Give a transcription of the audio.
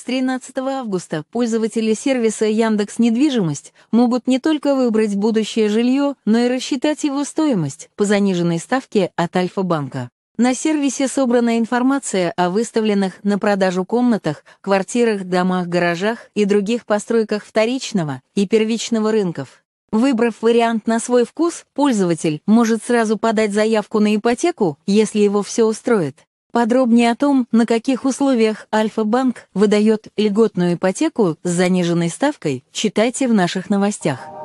С 13 августа пользователи сервиса Яндекс Недвижимость могут не только выбрать будущее жилье, но и рассчитать его стоимость по заниженной ставке от Альфа-банка. На сервисе собрана информация о выставленных на продажу комнатах, квартирах, домах, гаражах и других постройках вторичного и первичного рынков. Выбрав вариант на свой вкус, пользователь может сразу подать заявку на ипотеку, если его все устроит. Подробнее о том, на каких условиях Альфа-банк выдает льготную ипотеку с заниженной ставкой, читайте в наших новостях.